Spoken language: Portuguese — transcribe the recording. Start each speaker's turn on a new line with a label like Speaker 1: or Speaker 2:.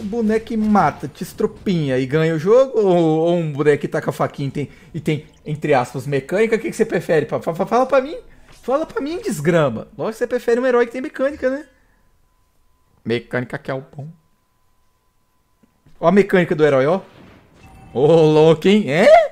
Speaker 1: um boneco que mata, te estropinha e ganha o jogo? Ou, ou um boneco que com a faquinha e tem, e tem entre aspas, mecânica? O que, que você prefere? Fala pra mim. Fala pra mim, desgrama. Lógico que você prefere um herói que tem mecânica, né? Mecânica que é o bom.
Speaker 2: Ó a mecânica do herói, ó. Ô, oh, louco, hein? É?